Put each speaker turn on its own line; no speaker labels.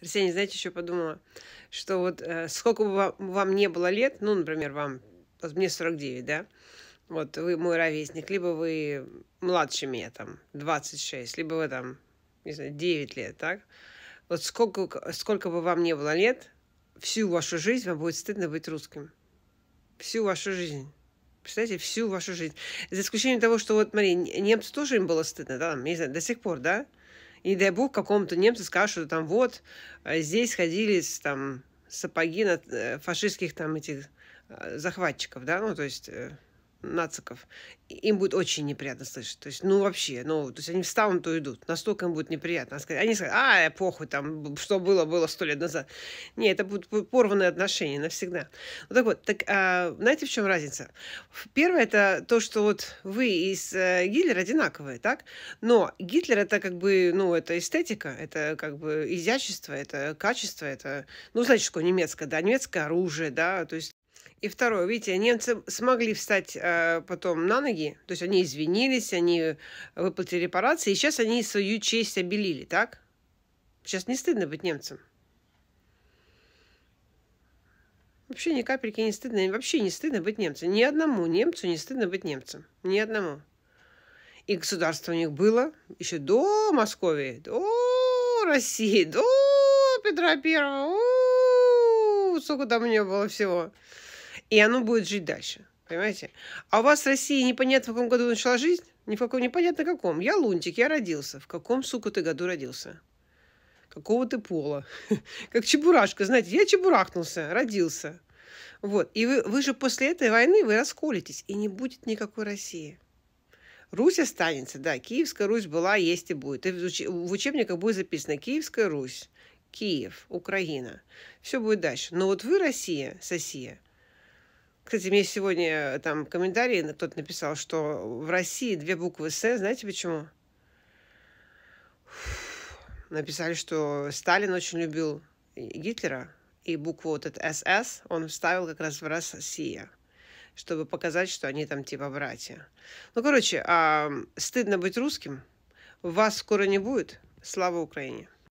Арсений, знаете, еще подумала, что вот э, сколько бы вам, вам не было лет, ну, например, вам, вот мне 49, да, вот вы мой ровесник, либо вы младше меня, там, 26, либо вы там, не знаю, 9 лет, так? Вот сколько, сколько бы вам не было лет, всю вашу жизнь вам будет стыдно быть русским. Всю вашу жизнь. Представляете, всю вашу жизнь. За исключением того, что вот, смотри, немцы тоже им было стыдно, да, не знаю, до сих пор, да? И дай бог какому-то немцу скажут, что там вот э, здесь ходились там сапоги на э, фашистских там этих э, захватчиков, да, ну то есть нациков, им будет очень неприятно слышать. То есть, ну, вообще, ну, то есть они встанут, то идут. Настолько им будет неприятно. Они скажут, а, похуй, там, что было, было сто лет назад. Не, это будут порванные отношения навсегда. Ну, так вот, так, а, знаете, в чем разница? Первое, это то, что вот вы и э, Гитлер одинаковые, так? Но Гитлер это как бы, ну, это эстетика, это как бы изящество, это качество, это, ну, знаете, что немецкое, да, немецкое оружие, да, то есть и второе, видите, немцы смогли встать э, потом на ноги, то есть они извинились, они выплатили репарации, и сейчас они свою честь обелили, так? Сейчас не стыдно быть немцем. Вообще ни капельки не стыдно, вообще не стыдно быть немцем. Ни одному немцу не стыдно быть немцем. Ни одному. И государство у них было еще до Москвы, до России, до Петра Первого, сколько там у нее было всего. И оно будет жить дальше. Понимаете? А у вас в России непонятно, в каком году начала жизнь? Ни в каком, непонятно каком. Я лунтик, я родился. В каком, сука, ты году родился? Какого ты пола? Как чебурашка, знаете, я чебурахнулся, родился. Вот. И вы, вы же после этой войны вы расколитесь, и не будет никакой России. Русь останется, да, Киевская Русь была, есть и будет. И в учебниках будет записано Киевская Русь. Киев, Украина. Все будет дальше. Но вот вы, Россия, Сосия, кстати, мне сегодня э, там комментарий кто-то написал, что в России две буквы «С». Знаете почему? Написали, что Сталин очень любил Гитлера, и букву вот этот «СС» он вставил как раз в «Россия», чтобы показать, что они там типа братья. Ну, короче, э, стыдно быть русским. Вас скоро не будет. Слава Украине!